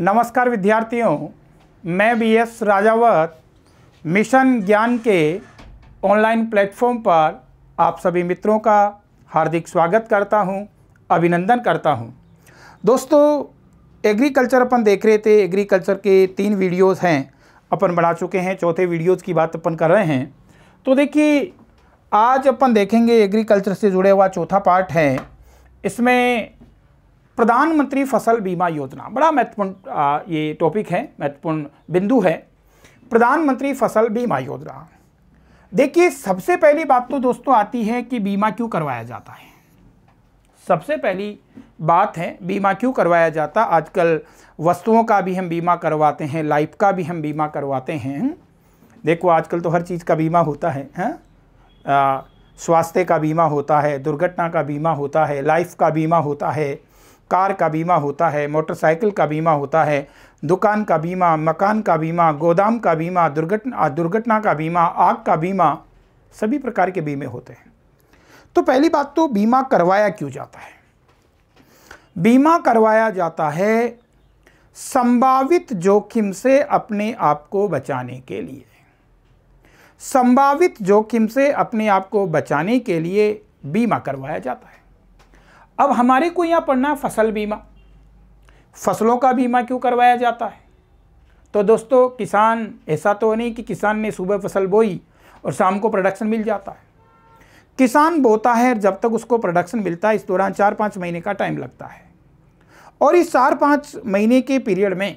नमस्कार विद्यार्थियों मैं बी एस राजावत मिशन ज्ञान के ऑनलाइन प्लेटफॉर्म पर आप सभी मित्रों का हार्दिक स्वागत करता हूं, अभिनंदन करता हूं। दोस्तों एग्रीकल्चर अपन देख रहे थे एग्रीकल्चर के तीन वीडियोस हैं अपन बना चुके हैं चौथे वीडियोस की बात अपन कर रहे हैं तो देखिए आज अपन देखेंगे एग्रीकल्चर से जुड़े हुआ चौथा पार्ट है इसमें प्रधानमंत्री फसल बीमा योजना बड़ा महत्वपूर्ण ये टॉपिक है महत्वपूर्ण बिंदु है प्रधानमंत्री फसल बीमा योजना देखिए सबसे पहली बात तो दोस्तों आती है कि बीमा क्यों करवाया जाता है सबसे पहली बात है बीमा क्यों करवाया जाता आजकल वस्तुओं का भी हम बीमा करवाते हैं लाइफ का भी हम बीमा करवाते हैं देखो आजकल तो हर चीज़ का बीमा होता है हैं स्वास्थ्य का बीमा होता है दुर्घटना का बीमा होता है लाइफ का बीमा होता है कार का बीमा होता है मोटरसाइकिल का बीमा होता है दुकान का बीमा मकान का बीमा गोदाम का बीमा दुर्घटना दुर्घटना का बीमा आग का बीमा सभी प्रकार के बीमे होते हैं तो पहली बात तो बीमा करवाया क्यों जाता है बीमा करवाया जाता है संभावित जोखिम से अपने आप को बचाने के लिए संभावित जोखिम से अपने आप को बचाने के लिए बीमा करवाया जाता है अब हमारे को यहाँ पढ़ना है फसल बीमा फसलों का बीमा क्यों करवाया जाता है तो दोस्तों किसान ऐसा तो नहीं कि किसान ने सुबह फसल बोई और शाम को प्रोडक्शन मिल जाता है किसान बोता है जब तक उसको प्रोडक्शन मिलता है इस दौरान चार पाँच महीने का टाइम लगता है और इस चार पाँच महीने के पीरियड में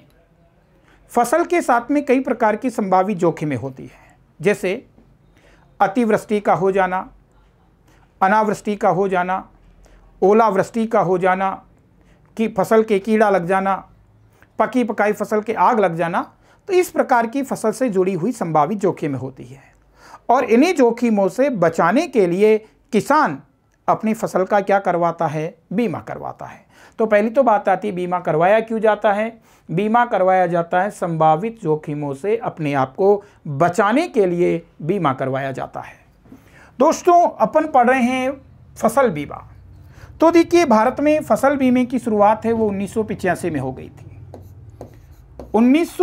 फसल के साथ में कई प्रकार की संभावित जोखिमें होती हैं जैसे अतिवृष्टि का हो जाना अनावृष्टि का हो जाना ओलावृष्टि का हो जाना कि फसल के कीड़ा लग जाना पकी पकाई फसल के आग लग जाना तो इस प्रकार की फसल से जुड़ी हुई संभावित जोखिम होती है और इन्हीं जोखिमों से बचाने के लिए किसान अपनी फसल का क्या करवाता है बीमा करवाता है तो पहली तो बात आती है बीमा करवाया क्यों जाता है बीमा करवाया जाता है संभावित जोखिमों से अपने आप को बचाने के लिए बीमा करवाया जाता है दोस्तों अपन पढ़ रहे हैं फसल बीमा तो देखिए भारत में फसल बीमे की शुरुआत है वो उन्नीस में हो गई थी उन्नीस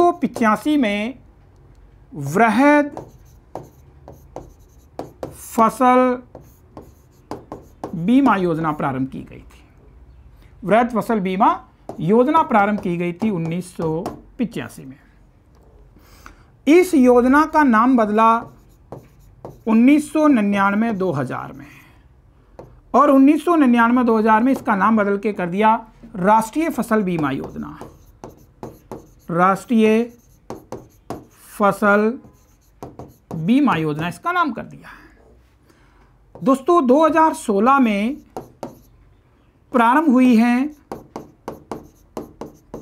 में वृहद फसल बीमा योजना प्रारंभ की गई थी वृहद फसल बीमा योजना प्रारंभ की गई थी उन्नीस में इस योजना का नाम बदला उन्नीस सौ 2000 में और 1999-2000 में इसका नाम बदल के कर दिया राष्ट्रीय फसल बीमा योजना राष्ट्रीय फसल बीमा योजना इसका नाम कर दिया दोस्तों 2016 में प्रारंभ हुई है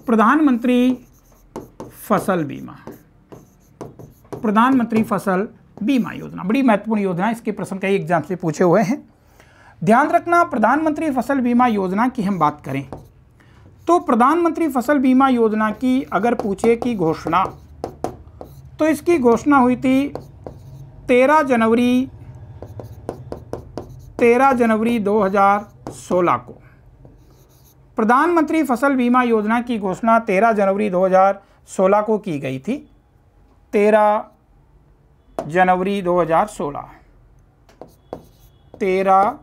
प्रधानमंत्री फसल बीमा प्रधानमंत्री फसल बीमा योजना बड़ी महत्वपूर्ण योजना इसके प्रश्न कई एग्जाम से पूछे हुए हैं ध्यान रखना प्रधानमंत्री फसल बीमा योजना की हम बात करें तो प्रधानमंत्री फसल बीमा योजना की अगर पूछे कि घोषणा तो इसकी घोषणा हुई थी तेरह जनवरी तेरह जनवरी 2016 को प्रधानमंत्री फसल बीमा योजना की घोषणा 13 जनवरी 2016 को की गई थी 13 जनवरी 2016 13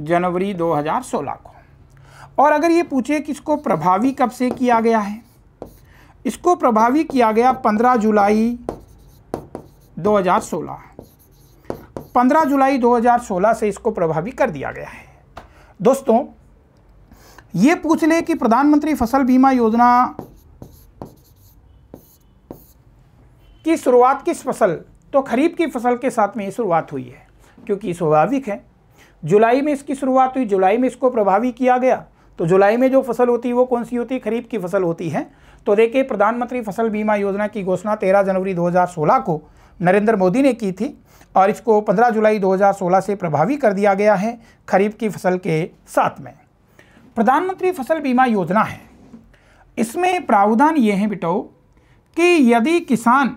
जनवरी 2016 को और अगर ये पूछे कि इसको प्रभावी कब से किया गया है इसको प्रभावी किया गया 15 जुलाई 2016 15 जुलाई 2016 से इसको प्रभावी कर दिया गया है दोस्तों ये पूछ ले कि प्रधानमंत्री फसल बीमा योजना की शुरुआत किस फसल तो खरीफ की फसल के साथ में ये शुरुआत हुई है क्योंकि स्वाभाविक है जुलाई में इसकी शुरुआत हुई जुलाई में इसको प्रभावी किया गया तो जुलाई में जो फसल होती है वो कौन सी होती है खरीफ की फसल होती है तो देखिए प्रधानमंत्री फसल बीमा योजना की घोषणा 13 जनवरी 2016 को नरेंद्र मोदी ने की थी और इसको 15 जुलाई 2016 से प्रभावी कर दिया गया है खरीफ की फसल के साथ में प्रधानमंत्री फसल बीमा योजना है इसमें प्रावधान ये है बिटो कि यदि किसान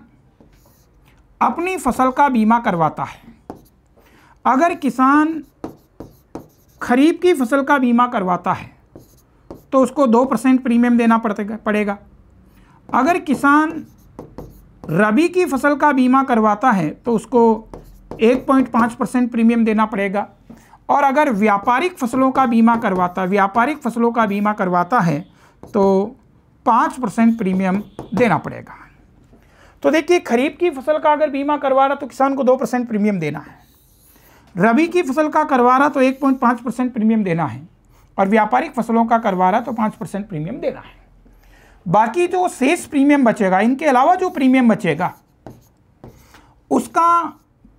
अपनी फसल का बीमा करवाता है अगर किसान खरीफ की फसल का बीमा करवाता है तो उसको दो परसेंट प्रीमियम देना पड़ेगा अगर किसान रबी की फसल का बीमा करवाता है तो उसको एक पॉइंट पाँच परसेंट प्रीमियम देना पड़ेगा और अगर व्यापारिक फसलों का बीमा करवाता व्यापारिक फसलों का बीमा करवाता है तो पाँच परसेंट प्रीमियम देना पड़ेगा तो देखिए खरीफ की फसल का अगर बीमा करवा रहा तो किसान को दो परसेंट प्रीमियम देना है रबी की फसल का करवा रहा तो 1.5 परसेंट प्रीमियम देना है और व्यापारिक फसलों का करवा रहा तो 5 परसेंट प्रीमियम देना है बाकी जो शेष प्रीमियम बचेगा इनके अलावा जो प्रीमियम बचेगा उसका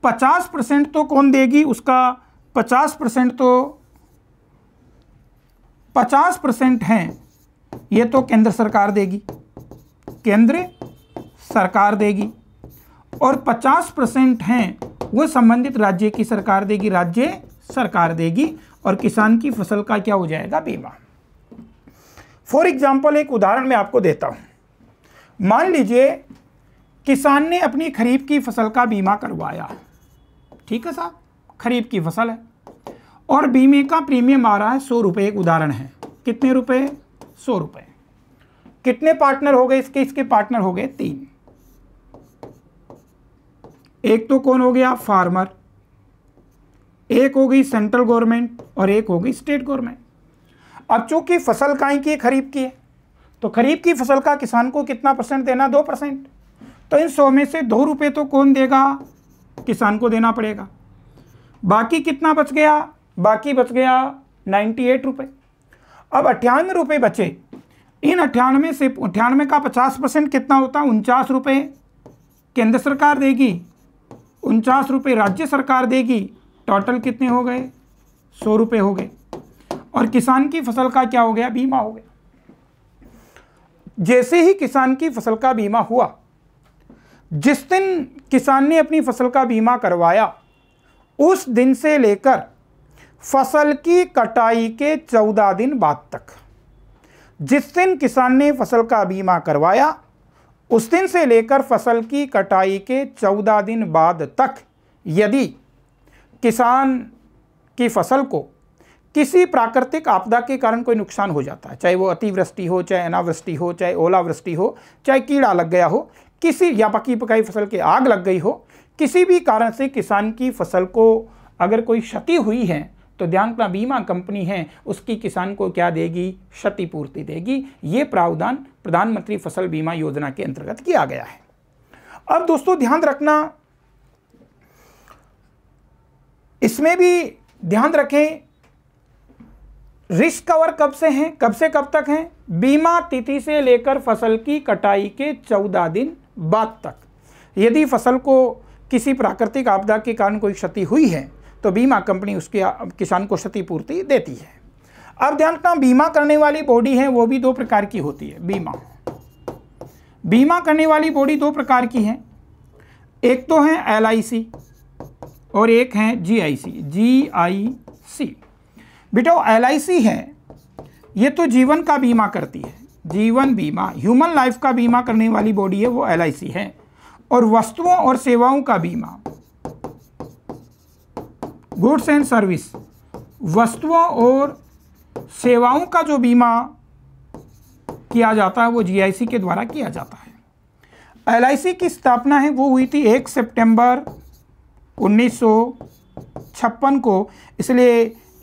50 परसेंट तो कौन देगी उसका 50 परसेंट तो 50 परसेंट हैं ये तो केंद्र सरकार देगी केंद्र सरकार देगी और 50 परसेंट हैं वो संबंधित राज्य की सरकार देगी राज्य सरकार देगी और किसान की फसल का क्या हो जाएगा बीमा फॉर एग्जाम्पल एक उदाहरण मैं आपको देता हूँ मान लीजिए किसान ने अपनी खरीफ की फसल का बीमा करवाया ठीक है साहब खरीफ की फसल है और बीमे का प्रीमियम आ रहा है सौ रुपये एक उदाहरण है कितने रुपए सौ रुपए कितने पार्टनर हो गए इसके इसके पार्टनर हो गए तीन एक तो कौन हो गया फार्मर एक हो गई सेंट्रल गवर्नमेंट और एक हो गई स्टेट गवर्नमेंट अब चूंकि फसल काई की है खरीफ की है तो खरीफ की फसल का किसान को कितना परसेंट देना दो परसेंट तो इन सौ में से दो रुपये तो कौन देगा किसान को देना पड़ेगा बाकी कितना बच गया बाकी बच गया नाइन्टी एट रुपये अब अट्ठानवे रुपये बचे इन अट्ठानवे से अट्ठानवे का पचास परसेंट कितना होता है उनचास रुपये केंद्र सरकार देगी उनचास रुपये राज्य सरकार देगी टोटल कितने हो गए सौ रुपये हो गए और किसान की फसल का क्या हो गया बीमा हो गया जैसे ही किसान की फसल का बीमा हुआ जिस दिन किसान ने अपनी फसल का बीमा करवाया उस दिन से लेकर फसल की कटाई के चौदह दिन बाद तक जिस दिन किसान ने फसल का बीमा करवाया उस दिन से लेकर फसल की कटाई के चौदह दिन बाद तक यदि किसान की फसल को किसी प्राकृतिक आपदा के कारण कोई नुकसान हो जाता है चाहे वो अतिवृष्टि हो चाहे अनावृष्टि हो चाहे ओलावृष्टि हो चाहे कीड़ा लग गया हो किसी या पकी पकाई फसल के आग लग गई हो किसी भी कारण से किसान की फसल को अगर कोई क्षति हुई है तो दिव्यांगता बीमा कंपनी है उसकी किसान को क्या देगी क्षतिपूर्ति देगी ये प्रावधान प्रधानमंत्री फसल बीमा योजना के अंतर्गत किया गया है अब दोस्तों ध्यान रखना इसमें भी ध्यान रखें रिस्क कवर कब से हैं कब से कब तक हैं बीमा तिथि से लेकर फसल की कटाई के चौदह दिन बाद तक यदि फसल को किसी प्राकृतिक आपदा के कारण कोई क्षति हुई है तो बीमा कंपनी उसके किसान को क्षतिपूर्ति देती है अब ध्यान रखना बीमा करने वाली बॉडी है वो भी दो प्रकार की होती है बीमा बीमा करने वाली बॉडी दो प्रकार की है एक तो है एल और एक है जी आई सी जी आई सी बेटा एल आई सी है ये तो जीवन का बीमा करती है जीवन बीमा ह्यूमन लाइफ का बीमा करने वाली बॉडी है वो एल है और वस्तुओं और सेवाओं का बीमा गुड्स एंड सर्विस वस्तुओं और सेवाओं का जो बीमा किया जाता है वो जी के द्वारा किया जाता है एल की स्थापना है वो हुई थी एक सितंबर 1956 को इसलिए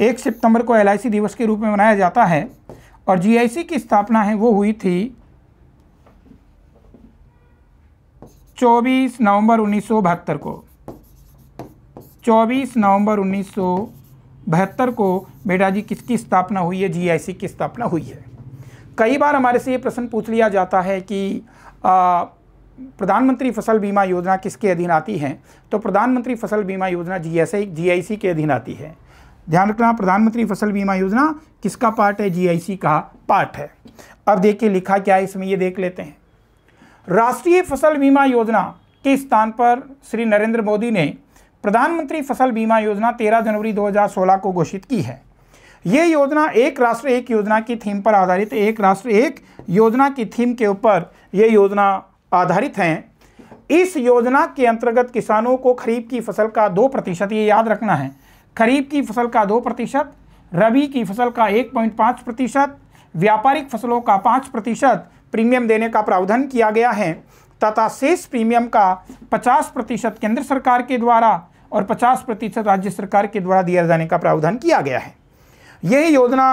एक सितंबर को एल दिवस के रूप में मनाया जाता है और जी की स्थापना है वो हुई थी 24 नवंबर उन्नीस को 24 नवंबर उन्नीस को बेटा जी किसकी स्थापना हुई है जीआईसी की स्थापना हुई है कई बार हमारे से ये प्रश्न पूछ लिया जाता है कि प्रधानमंत्री फसल बीमा योजना किसके अधीन आती है तो प्रधानमंत्री फसल बीमा योजना जीएसआई जीआईसी के अधीन आती है ध्यान रखना प्रधानमंत्री फसल बीमा योजना किसका पार्ट है जीआईसी का पार्ट है अब देखिए लिखा क्या है इसमें ये देख लेते हैं राष्ट्रीय फसल बीमा योजना के स्थान पर श्री नरेंद्र मोदी ने प्रधानमंत्री फसल बीमा योजना 13 जनवरी 2016 को घोषित की है ये योजना एक राष्ट्र एक योजना की थीम पर आधारित एक राष्ट्र एक योजना की थीम के ऊपर ये योजना आधारित हैं इस योजना के अंतर्गत किसानों को खरीफ की फसल का दो प्रतिशत ये याद रखना है खरीफ की फसल का दो प्रतिशत रबी की फसल का एक पॉइंट पाँच प्रतिशत व्यापारिक फसलों का पाँच प्रतिशत प्रीमियम देने का प्रावधान किया गया है तथा शेष प्रीमियम का पचास प्रतिशत केंद्र सरकार के द्वारा और 50 प्रतिशत राज्य सरकार के द्वारा दिया जाने का प्रावधान किया गया है यह योजना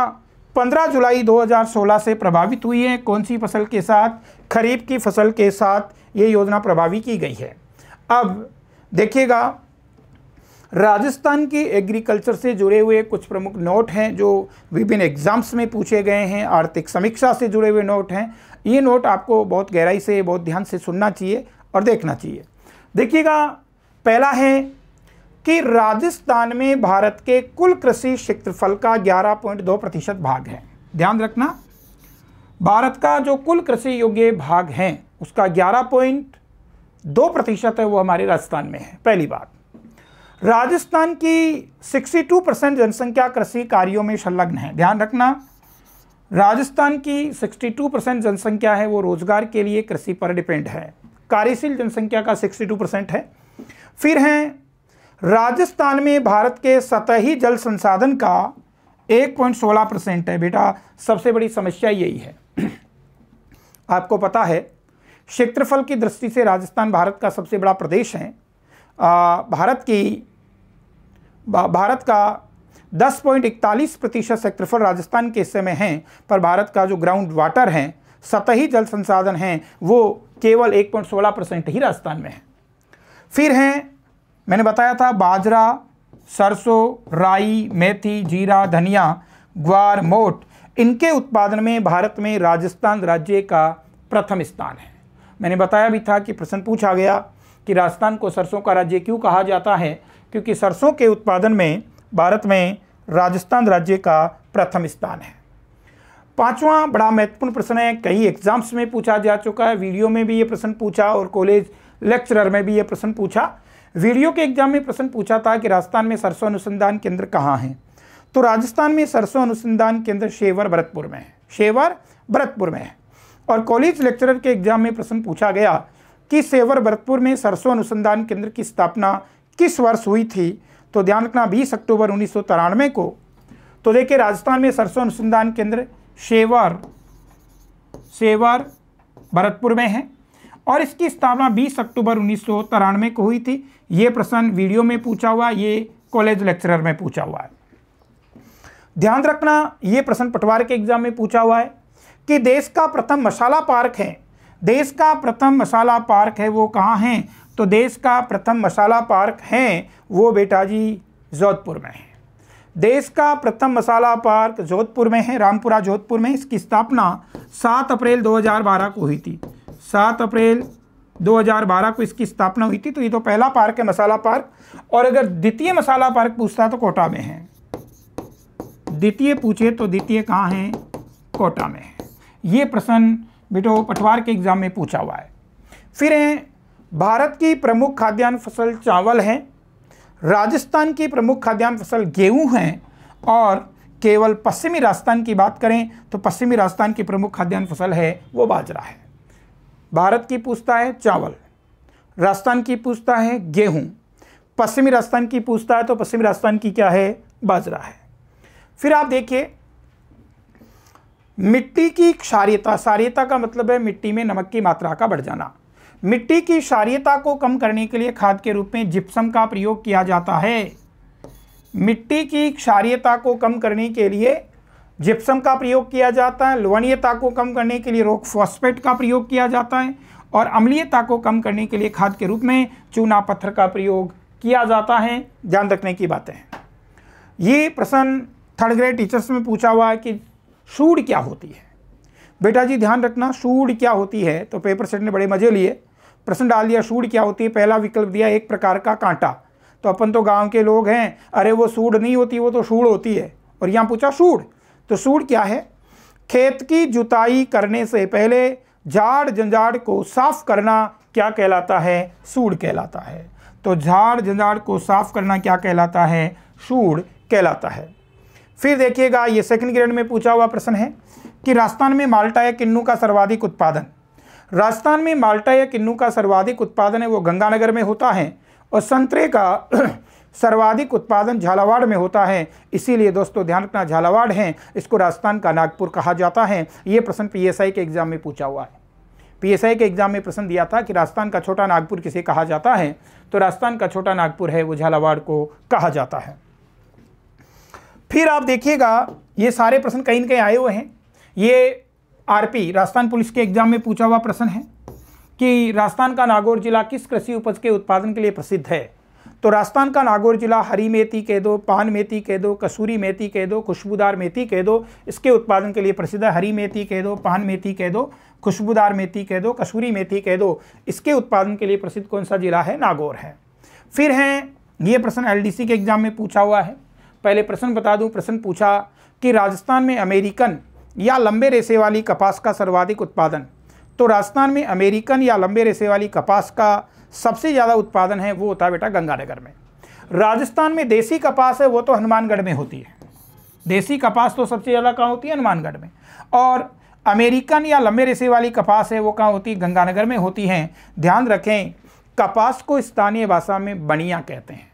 15 जुलाई 2016 से प्रभावित हुई है कौन सी फसल के साथ खरीफ की फसल के साथ ये योजना प्रभावी की गई है अब देखिएगा राजस्थान के एग्रीकल्चर से जुड़े हुए कुछ प्रमुख नोट हैं जो विभिन्न एग्जाम्स में पूछे गए हैं आर्थिक समीक्षा से जुड़े हुए नोट हैं ये नोट आपको बहुत गहराई से बहुत ध्यान से सुनना चाहिए और देखना चाहिए देखिएगा पहला है कि राजस्थान में भारत के कुल कृषि क्षेत्रफल का 11.2 प्रतिशत भाग है ध्यान रखना भारत का जो कुल कृषि योग्य भाग है उसका 11.2 प्रतिशत है वो हमारे राजस्थान में है पहली बात राजस्थान की 62 परसेंट जनसंख्या कृषि कार्यों में संलग्न है ध्यान रखना राजस्थान की 62 परसेंट जनसंख्या है वो रोजगार के लिए कृषि पर डिपेंड है कार्यशील जनसंख्या का 62 परसेंट है फिर हैं राजस्थान में भारत के सतही जल संसाधन का 1.16 परसेंट है बेटा सबसे बड़ी समस्या यही है आपको पता है क्षेत्रफल की दृष्टि से राजस्थान भारत का सबसे बड़ा प्रदेश है आ, भारत की भारत का 10.41 प्रतिशत क्षेत्रफल राजस्थान के हिस्से में है पर भारत का जो ग्राउंड वाटर है सतही जल संसाधन हैं वो केवल 1.16 परसेंट ही राजस्थान में है फिर हैं मैंने बताया था बाजरा सरसों राई मेथी जीरा धनिया ग्वार मोट इनके उत्पादन में भारत में राजस्थान राज्य का प्रथम स्थान है मैंने बताया भी था कि प्रश्न पूछा गया कि राजस्थान को सरसों का राज्य क्यों कहा जाता है क्योंकि सरसों के उत्पादन में भारत में राजस्थान राज्य का प्रथम स्थान है पांचवा बड़ा महत्वपूर्ण प्रश्न है कई एग्जाम्स में पूछा जा चुका है वीडियो में भी ये प्रश्न पूछा और कॉलेज लेक्चरर में भी ये प्रश्न पूछा वीडियो के एग्जाम में प्रश्न पूछा था कि राजस्थान में सरसों अनुसंधान केंद्र कहाँ है तो राजस्थान में सरसों अनुसंधान केंद्र शेवर भरतपुर में है शेवर भरतपुर में है और कॉलेज लेक्चरर के एग्जाम में प्रश्न पूछा गया कि शेवर भरतपुर में सरसों अनुसंधान केंद्र की स्थापना किस वर्ष हुई थी तो ध्यान रखना बीस अक्टूबर उन्नीस को तो देखिए राजस्थान में सरसों अनुसंधान केंद्र शेवर शेवर भरतपुर में है और इसकी स्थापना 20 अक्टूबर उन्नीस को हुई थी ये प्रश्न वीडियो में पूछा हुआ ये कॉलेज लेक्चरर में पूछा हुआ है ध्यान रखना ये प्रश्न पटवार के एग्जाम में पूछा हुआ है कि देश का प्रथम मसाला पार्क है देश का प्रथम मसाला पार्क है वो कहाँ है तो देश का प्रथम मसाला पार्क है वो बेटा जी जोधपुर में है देश का प्रथम मसाला पार्क जोधपुर में है रामपुरा जोधपुर में इसकी स्थापना 7 अप्रैल 2012 को हुई थी सात अप्रैल 2012 को इसकी स्थापना हुई थी तो ये तो पहला पार्क है मसाला पार्क और अगर द्वितीय मसाला पार्क पूछता तो कोटा में है द्वितीय पूछे तो द्वितीय कहाँ है कोटा में है ये प्रश्न बेटो पटवार के एग्ज़ाम में पूछा हुआ है फिर हैं भारत की प्रमुख खाद्यान्न फसल चावल है राजस्थान की प्रमुख खाद्यान्न फसल गेहूँ हैं और केवल पश्चिमी राजस्थान की बात करें तो पश्चिमी राजस्थान की प्रमुख खाद्यान्न फसल है वो बाजरा है भारत की पूछता है चावल राजस्थान की पूछता है गेहूं पश्चिमी राजस्थान की पूछता है तो पश्चिमी राजस्थान की क्या है बाजरा है फिर आप देखिए मिट्टी की क्षारियता क्षारियता का मतलब है मिट्टी में नमक की मात्रा का बढ़ जाना मिट्टी की क्षारियता को कम करने के लिए खाद के रूप में जिप्सम का प्रयोग किया जाता है मिट्टी की क्षारियता को कम करने के लिए जिप्सम का प्रयोग किया जाता है लवणीयता को कम करने के लिए रोक फॉस्फेट का प्रयोग किया जाता है और अम्लीयता को कम करने के लिए खाद के रूप में चूना पत्थर का प्रयोग किया जाता है ध्यान रखने की बातें हैं ये प्रश्न थर्ड ग्रेड टीचर्स में पूछा हुआ है कि शूड क्या होती है बेटा जी ध्यान रखना शूड क्या होती है तो पेपर सेट ने बड़े मज़े लिए प्रश्न डाल दिया शूड क्या होती है पहला विकल्प दिया एक प्रकार का कांटा तो अपन तो गांव के लोग हैं अरे वो सूड नहीं होती वो तो शूड़ होती है और यहाँ पूछा शूड तो सूड क्या है खेत की जुताई करने से पहले झाड़ झंझाड़ को साफ करना क्या कहलाता है सूड कहलाता है तो झाड़ झंझाड़ को साफ करना क्या कहलाता है सूड कहलाता है फिर देखिएगा ये सेकंड ग्रेड में पूछा हुआ प्रश्न है कि राजस्थान में माल्टा या किन्नू का सर्वाधिक उत्पादन राजस्थान में माल्टा या किन्नू का सर्वाधिक उत्पादन है वो गंगानगर में होता है और संतरे का सर्वाधिक उत्पादन झालावाड़ में होता है इसीलिए दोस्तों ध्यान रखना झालावाड़ है इसको राजस्थान का नागपुर कहा जाता है ये प्रश्न पीएसआई के एग्जाम में पूछा हुआ है पीएसआई के एग्जाम में प्रश्न दिया था कि राजस्थान का छोटा नागपुर किसे कहा जाता है तो राजस्थान का छोटा नागपुर है वो झालावाड़ को कहा जाता है फिर आप देखिएगा ये सारे प्रश्न कहीं ना कहीं आए हुए हैं ये आरपी राजस्थान पुलिस के एग्जाम में पूछा हुआ प्रश्न है कि राजस्थान का नागौर जिला किस कृषि उपज के उत्पादन के लिए प्रसिद्ध है तो राजस्थान का नागौर जिला हरी मेथी कह दो पान मेथी कह दो कसूरी मेथी कह दो खुशबूदार मेथी कह दो इसके उत्पादन के लिए प्रसिद्ध है हरी मेथी कह दो पान मेथी कह दो खुशबूदार मेथी कह दो कसूरी मेथी कह दो इसके उत्पादन के लिए प्रसिद्ध कौन सा जिला है नागौर है फिर हैं ये प्रश्न एल के एग्जाम में पूछा हुआ है पहले प्रश्न बता दूँ प्रश्न पूछा कि राजस्थान में अमेरिकन या लंबे रेसे वाली कपास का सर्वाधिक उत्पादन तो राजस्थान में अमेरिकन या लंबे रेसे वाली कपास का सबसे ज़्यादा उत्पादन है वो होता है बेटा गंगानगर में राजस्थान में देसी कपास है वो तो हनुमानगढ़ में होती है देसी कपास तो सबसे ज़्यादा कहाँ होती है हनुमानगढ़ में और अमेरिकन या लंबे रेसे वाली कपास है वो कहाँ होती है गंगानगर में होती हैं ध्यान रखें कपास को स्थानीय भाषा में बनिया कहते हैं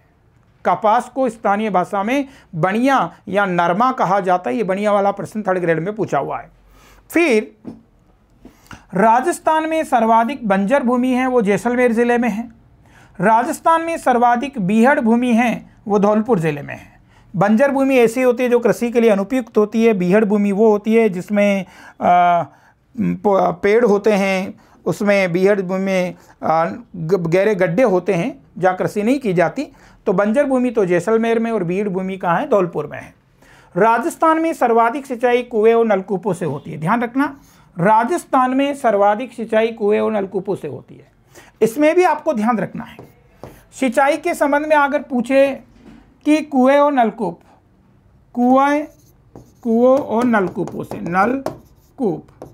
कपास को स्थानीय भाषा में बनिया या नरमा कहा जाता है ये बनिया वाला प्रश्न थर्ड ग्रेड में पूछा हुआ है फिर राजस्थान में सर्वाधिक बंजर भूमि है वो जैसलमेर ज़िले में है राजस्थान में सर्वाधिक बीहड़ भूमि है वो धौलपुर ज़िले में है बंजर भूमि ऐसी होती है जो कृषि के लिए अनुपयुक्त होती है बीहड़ भूमि वो होती है जिसमें पेड़ होते हैं उसमें बीहड़ भूमि में गहरे गड्ढे होते हैं जहाँ कृषि नहीं की जाती तो बंजर भूमि तो जैसलमेर में और बीहड़ भूमि कहाँ है धौलपुर में है राजस्थान में सर्वाधिक सिंचाई कुएं और नलकूपों से होती है ध्यान रखना राजस्थान में सर्वाधिक सिंचाई कुएं और नलकूपों से होती है इसमें भी आपको ध्यान रखना है सिंचाई के संबंध में अगर पूछे कि कुएं और नलकूप कुएं कुओं और नलकूपों से नलकूप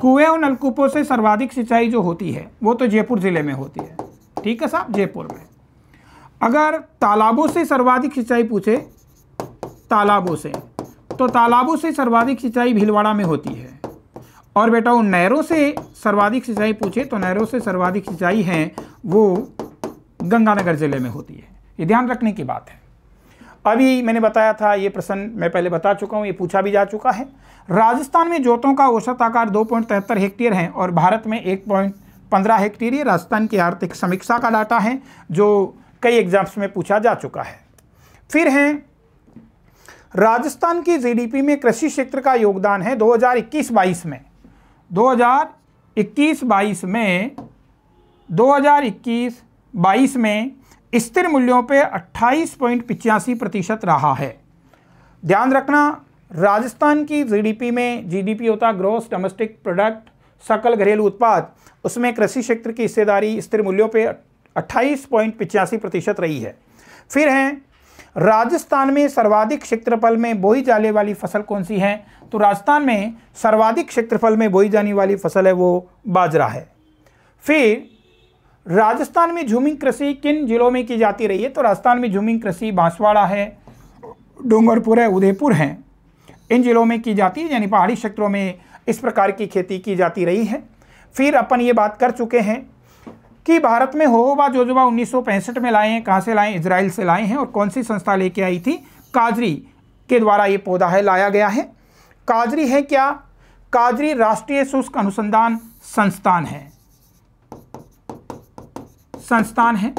कुएं और नलकूपों से सर्वाधिक सिंचाई जो होती है वो तो जयपुर ज़िले में होती है ठीक है साहब जयपुर में अगर तालाबों से सर्वाधिक सिंचाई पूछे तालाबों से तो तालाबों से सर्वाधिक सिंचाई भीलवाड़ा में होती है और बेटा वो नहरों से सर्वाधिक सिंचाई पूछे तो नहरों से सर्वाधिक सिंचाई है वो गंगानगर ज़िले में होती है ये ध्यान रखने की बात है अभी मैंने बताया था ये प्रश्न मैं पहले बता चुका हूँ ये पूछा भी जा चुका है राजस्थान में जोतों का औसत आकार दो पॉइंट तिहत्तर हेक्टेयर है और भारत में एक पॉइंट पंद्रह हेक्टेयर ये राजस्थान की आर्थिक समीक्षा का डाटा है जो कई एग्जाम्स में पूछा जा चुका है फिर है राजस्थान की जीडीपी में कृषि क्षेत्र का योगदान है 2021-22 में 2021-22 में 2021-22 में स्थिर मूल्यों पे अट्ठाईस पॉइंट पिचासी प्रतिशत रहा है ध्यान रखना राजस्थान की जीडीपी में जीडीपी होता ग्रोस डोमेस्टिक प्रोडक्ट सकल घरेलू उत्पाद उसमें कृषि क्षेत्र की हिस्सेदारी स्थिर मूल्यों पे अट्ठाईस पॉइंट पिचासी प्रतिशत रही है फिर हैं राजस्थान में सर्वाधिक क्षेत्रफल में बोई जाने वाली फसल कौन सी है तो राजस्थान में सर्वाधिक क्षेत्रफल में बोई जाने वाली फसल है वो बाजरा है फिर राजस्थान में झूमिंग कृषि किन जिलों में की जाती रही है तो राजस्थान में झूमिंग कृषि बांसवाड़ा है डूंगरपुर है उदयपुर है इन जिलों में की जाती है यानी पहाड़ी क्षेत्रों में इस प्रकार की खेती की जाती रही है फिर अपन ये बात कर चुके हैं कि भारत में होहोबा जोजोबा उन्नीस में लाए हैं कहाँ से लाए इसराइल से लाए हैं और कौन सी संस्था लेके आई थी काजरी के द्वारा ये पौधा है लाया गया है काजरी है क्या काजरी राष्ट्रीय शुष्क अनुसंधान संस्थान है संस्थान है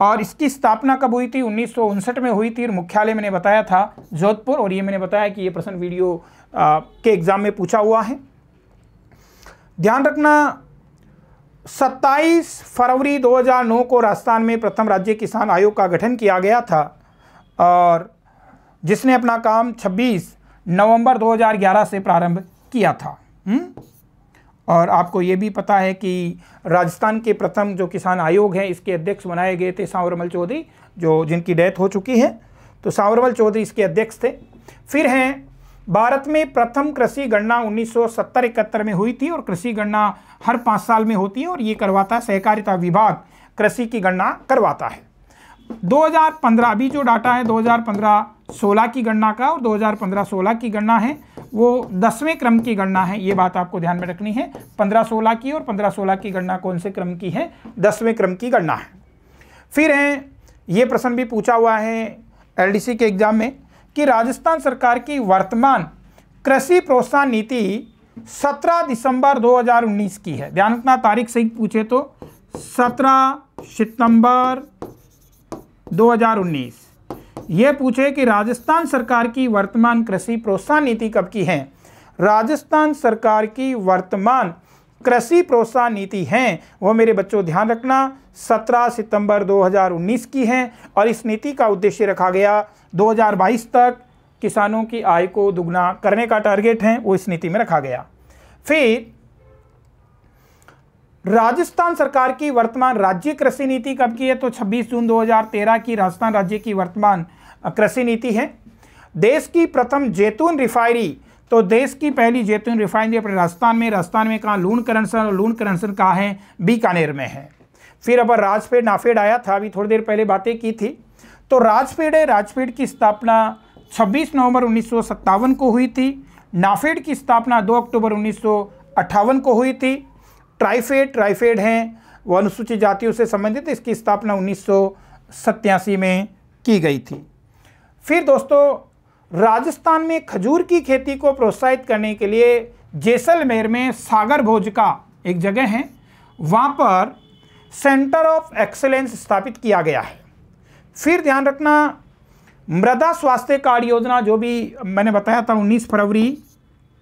और इसकी स्थापना कब हुई थी उन्नीस में हुई थी और मुख्यालय मैंने बताया था जोधपुर और ये मैंने बताया कि ये प्रश्न वीडियो आ, के एग्ज़ाम में पूछा हुआ है ध्यान रखना 27 फरवरी 2009 को राजस्थान में प्रथम राज्य किसान आयोग का गठन किया गया था और जिसने अपना काम 26 नवंबर 2011 से प्रारंभ किया था हुँ? हम्म? और आपको ये भी पता है कि राजस्थान के प्रथम जो किसान आयोग हैं इसके अध्यक्ष बनाए गए थे सांवरमल चौधरी जो जिनकी डेथ हो चुकी है तो सांवरमल चौधरी इसके अध्यक्ष थे फिर हैं भारत में प्रथम कृषि गणना उन्नीस सौ में हुई थी और कृषि गणना हर पाँच साल में होती है और ये करवाता है सहकारिता विभाग कृषि की गणना करवाता है 2015 अभी जो डाटा है 2015-16 की गणना का और 2015-16 की गणना है वो दसवें क्रम की गणना है ये बात आपको ध्यान में रखनी है 15-16 की और 15-16 की गणना कौन से क्रम की है दसवें क्रम की गणना है फिर है ये प्रश्न भी पूछा हुआ है एलडीसी के एग्ज़ाम में कि राजस्थान सरकार की वर्तमान कृषि प्रोत्साहन नीति 17 दिसंबर 2019 की है ध्यान रखना तारीख सही पूछे तो 17 सितंबर 2019 ये पूछे कि राजस्थान सरकार की वर्तमान कृषि प्रोत्साहन नीति कब की है राजस्थान सरकार की वर्तमान कृषि प्रोत्साहन नीति है वो मेरे बच्चों ध्यान रखना 17 सितंबर 2019 की है और इस नीति का उद्देश्य रखा गया 2022 तक किसानों की आय को दुगना करने का टारगेट है वो इस नीति में रखा गया फिर राजस्थान सरकार की वर्तमान राज्य कृषि नीति कब की है तो 26 जून 2013 की राजस्थान राज्य की वर्तमान कृषि नीति है देश की प्रथम जैतून रिफाइनरी तो देश की पहली जैतून रिफाइनरी अपने राजस्थान में राजस्थान में कहा लून करंसन और लून करंसन कहा है बीकानेर में है फिर अब राजपेड़ नाफेड आया था अभी थोड़ी देर पहले बातें की थी तो राजपेड़ है राजपेड़ की स्थापना 26 नवंबर उन्नीस को हुई थी नाफेड की स्थापना 2 अक्टूबर उन्नीस को हुई थी ट्राइफेड ट्राइफेड हैं वो अनुसूचित जातियों से संबंधित इसकी स्थापना उन्नीस में की गई थी फिर दोस्तों राजस्थान में खजूर की खेती को प्रोत्साहित करने के लिए जैसलमेर में सागर भोज का एक जगह है वहाँ पर सेंटर ऑफ एक्सेलेंस स्थापित किया गया है फिर ध्यान रखना मृदा स्वास्थ्य कार्ड योजना जो भी मैंने बताया था 19 फरवरी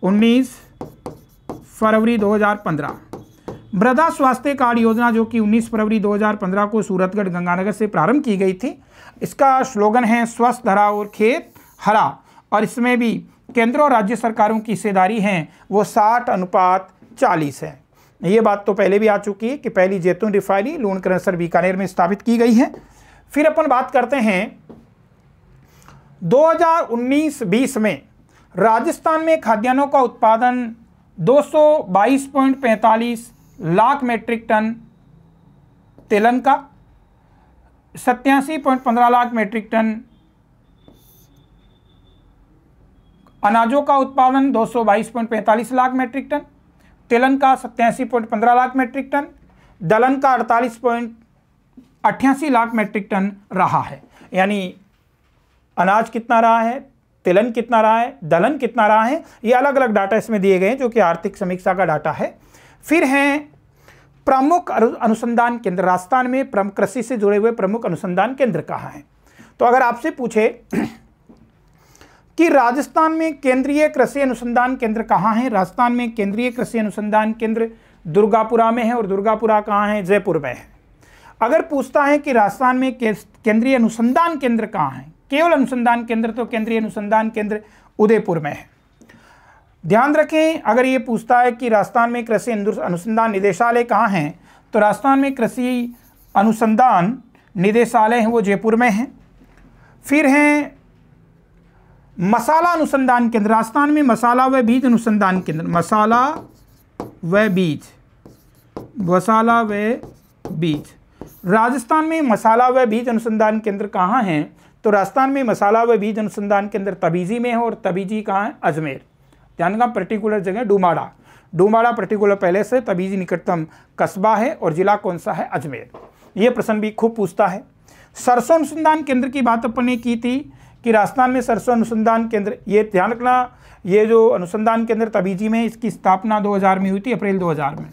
19 फरवरी 2015 मृदा स्वास्थ्य कार्ड योजना जो कि 19 फरवरी 2015 को सूरतगढ़ गंगानगर से प्रारंभ की गई थी इसका स्लोगन है स्वस्थ हरा और खेत हरा और इसमें भी केंद्र और राज्य सरकारों की हिस्सेदारी है वो साठ अनुपात चालीस है ये बात तो पहले भी आ चुकी है कि पहली जैतून रिफाइनरी लूणकरणसर बीकानेर में स्थापित की गई है फिर अपन बात करते हैं 2019-20 में राजस्थान में खाद्यान्नों का उत्पादन 222.45 लाख मेट्रिक टन तेलन का सत्यासी पॉइंट पंद्रह लाख मेट्रिक टन अनाजों का उत्पादन 222.45 लाख मेट्रिक टन तेलन का सत्यासी पॉइंट पंद्रह लाख मेट्रिक टन दलहन का अड़तालीस पॉइंट अट्ठासी लाख मेट्रिक टन रहा है यानी अनाज कितना रहा है तिलन कितना रहा है दलन कितना रहा है ये अलग अलग डाटा इसमें दिए गए हैं जो कि आर्थिक समीक्षा का डाटा है फिर हैं प्रमुख अनुसंधान केंद्र राजस्थान में प्रमुख कृषि से जुड़े हुए प्रमुख अनुसंधान केंद्र कहाँ हैं तो अगर आपसे पूछे कि राजस्थान में केंद्रीय कृषि अनुसंधान केंद्र कहाँ है राजस्थान में केंद्रीय कृषि अनुसंधान केंद्र दुर्गापुरा में है और दुर्गापुरा कहाँ है जयपुर में है अगर पूछता है कि राजस्थान में केंद्रीय अनुसंधान केंद्र कहाँ है केवल अनुसंधान केंद्र तो केंद्रीय अनुसंधान केंद्र उदयपुर में है ध्यान रखें अगर ये पूछता है कि राजस्थान में कृषि अनुसंधान निदेशालय कहाँ हैं तो राजस्थान में कृषि अनुसंधान निदेशालय हैं वो जयपुर में हैं फिर हैं मसाला अनुसंधान केंद्र राजस्थान में मसाला व बीज अनुसंधान केंद्र मसाला व बीज मसाला व बीज राजस्थान में मसाला व बीज अनुसंधान केंद्र कहाँ हैं तो राजस्थान में मसाला व बीज अनुसंधान केंद्र तबीजी में है और तबीजी कहाँ है अजमेर ध्यान का पर्टिकुलर जगह डूमाड़ा डूमाड़ा पर्टिकुलर पहले से तबीजी निकटतम कस्बा है और ज़िला कौन सा है अजमेर ये प्रश्न भी खूब पूछता है सरसों अनुसंधान केंद्र की बात अपन ने की थी कि राजस्थान में सरसों अनुसंधान केंद्र ये ध्यान रखना ये जो अनुसंधान केंद्र तबीजी में इसकी स्थापना 2000 में हुई थी अप्रैल 2000 में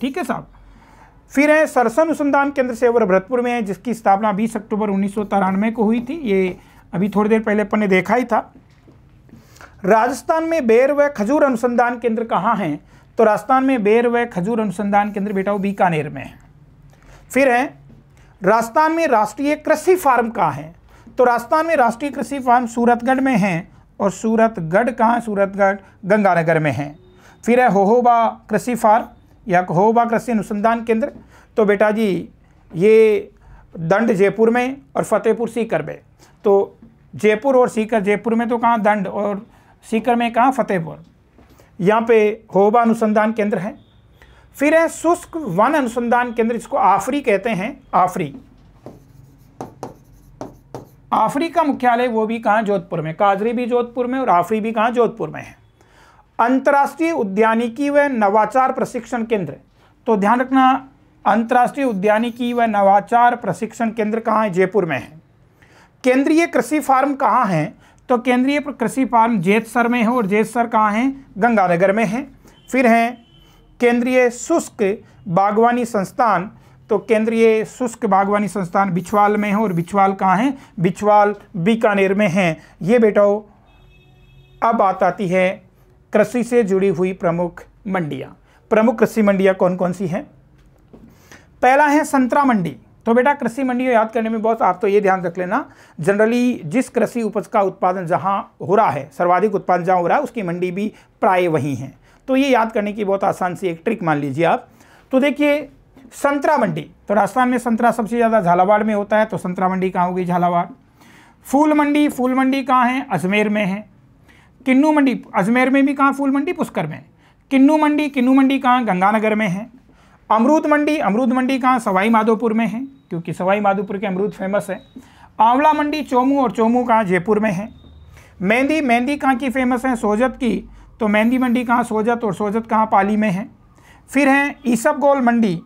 ठीक है साहब फिर है सरसन अनुसंधान केंद्र सेवर भरतपुर में है जिसकी स्थापना बीस अक्टूबर उन्नीस को हुई थी ये अभी थोड़ी देर पहले अपन ने देखा ही था राजस्थान में बेर व खजूर अनुसंधान केंद्र कहाँ हैं तो राजस्थान में बेर व खजूर अनुसंधान केंद्र बेटा वो बीकानेर में है फिर है राजस्थान में राष्ट्रीय कृषि फार्म कहाँ है तो राजस्थान में राष्ट्रीय कृषि फार्म सूरतगढ़ में है और सूरतगढ़ कहाँ सूरतगढ़ गंगानगर में है फिर है होहोबा कृषि फार्म या होबा कृषि अनुसंधान केंद्र तो बेटा जी ये दंड जयपुर में और फतेहपुर सीकर में तो जयपुर और सीकर जयपुर में तो कहाँ दंड और सीकर में कहाँ फतेहपुर यहाँ पे होबा अनुसंधान केंद्र है फिर है शुष्क वन अनुसंधान केंद्र जिसको आफरी कहते हैं आफरी आफरी का मुख्यालय वो भी कहाँ जोधपुर में काजरी भी जोधपुर में और आफरी भी कहाँ जोधपुर में है अंतर्राष्ट्रीय उद्यानिकी व नवाचार प्रशिक्षण केंद्र तो ध्यान रखना अंतर्राष्ट्रीय उद्यानिकी व नवाचार प्रशिक्षण केंद्र कहाँ है जयपुर में है केंद्रीय कृषि फार्म कहाँ है तो केंद्रीय कृषि फार्म जेतसर में है और जेतसर कहाँ है गंगानगर में है फिर हैं केंद्रीय शुष्क बागवानी संस्थान तो केंद्रीय शुष्क बागवानी संस्थान बिछवाल में है और बिछवाल कहाँ है बिछवाल बीकानेर में है ये बेटाओ अब बात आती है कृषि से जुड़ी हुई प्रमुख मंडियां प्रमुख कृषि मंडियाँ कौन कौन सी हैं पहला है संतरा मंडी तो बेटा कृषि मंडी याद करने में बहुत आप तो ये ध्यान रख लेना जनरली जिस कृषि उपज का उत्पादन जहां हो रहा है सर्वाधिक उत्पादन जहाँ हो रहा है उसकी मंडी भी प्राय वही है तो ये याद करने की बहुत आसान सी एक ट्रिक मान लीजिए आप तो देखिए संतरा मंडी तो राजस्थान में संतरा सबसे ज़्यादा झालावाड़ में होता है तो संतरा मंडी कहाँ होगी झालावाड़ फूल मंडी फूल मंडी कहाँ है अजमेर में है किन्नू मंडी अजमेर में भी कहाँ फूल मंडी पुष्कर में किन्नू मंडी किन्नू मंडी कहाँ गंगानगर में है अमरूद मंडी अमरूद मंडी कहाँ सवाई माधोपुर में है क्योंकि सवाई माधोपुर के अमरूद फेमस है आंवला मंडी चोमू और चोमू कहाँ जयपुर में है मेहंदी मेहंदी कहाँ की फेमस है सोजत की तो मेहंदी मंडी कहाँ सोजत और सोजत कहाँ पाली में है फिर हैं ईसब गोल मंडी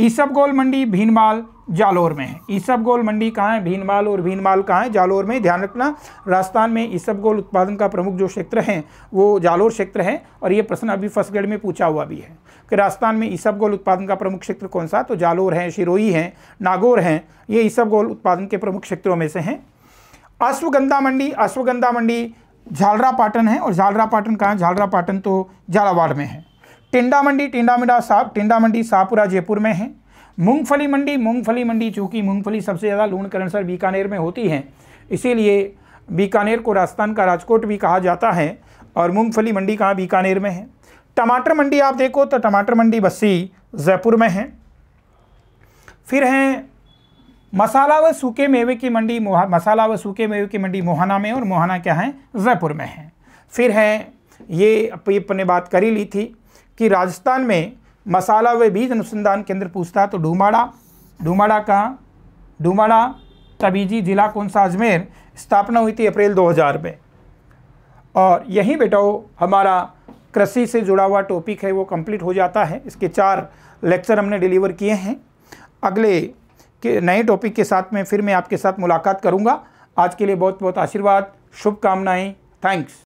ईसब गोल मंडी भीनमाल जालोर में है ईसब गोल मंडी कहाँ है भीनमाल और भीनमाल कहाँ है जालोर में ध्यान रखना राजस्थान में ईसब गोल उत्पादन का प्रमुख जो क्षेत्र है वो जालोर क्षेत्र है और ये प्रश्न अभी फसगढ़ में पूछा हुआ भी है कि राजस्थान में ईसब गोल उत्पादन का प्रमुख क्षेत्र कौन सा तो जालोर है शिरोई है नागौर हैं ये ईसब गोल उत्पादन के प्रमुख क्षेत्रों में से हैं अश्वगंधा मंडी अश्वगंधा मंडी झालरा पाटन है और झालरा पाटन कहाँ झालरा पाटन तो झालावाड़ में है टिंडा मंडी टिंडा मंडा साहब टिंडा मंडी शाहपुरा जयपुर में है मूंगफली मंडी मूंगफली मंडी चूँकि मूंगफली सबसे ज़्यादा लूण करणसर बीकानेर में होती है इसीलिए बीकानेर को राजस्थान का राजकोट भी कहा जाता है और मूंगफली मंडी कहाँ बीकानेर में है टमाटर मंडी आप देखो तो टमाटर मंडी बस्सी जयपुर में है फिर हैं मसाला व सूखे मेवे की मंडी मसाला व सूखे मेवे की मंडी मोहाना में और मोहाना क्या है जयपुर में है फिर है ये अपने बात करी ली थी कि राजस्थान में मसाला व बीज अनुसंधान केंद्र पूछता तो डूमाड़ा डूमाड़ा कहाँ डूमाड़ा तबीजी जिला कौन सा अजमेर स्थापना हुई थी अप्रैल 2000 में और यहीं बेटाओ हमारा कृषि से जुड़ा हुआ टॉपिक है वो कंप्लीट हो जाता है इसके चार लेक्चर हमने डिलीवर किए हैं अगले के नए टॉपिक के साथ में फिर मैं आपके साथ मुलाकात करूँगा आज के लिए बहुत बहुत आशीर्वाद शुभकामनाएँ थैंक्स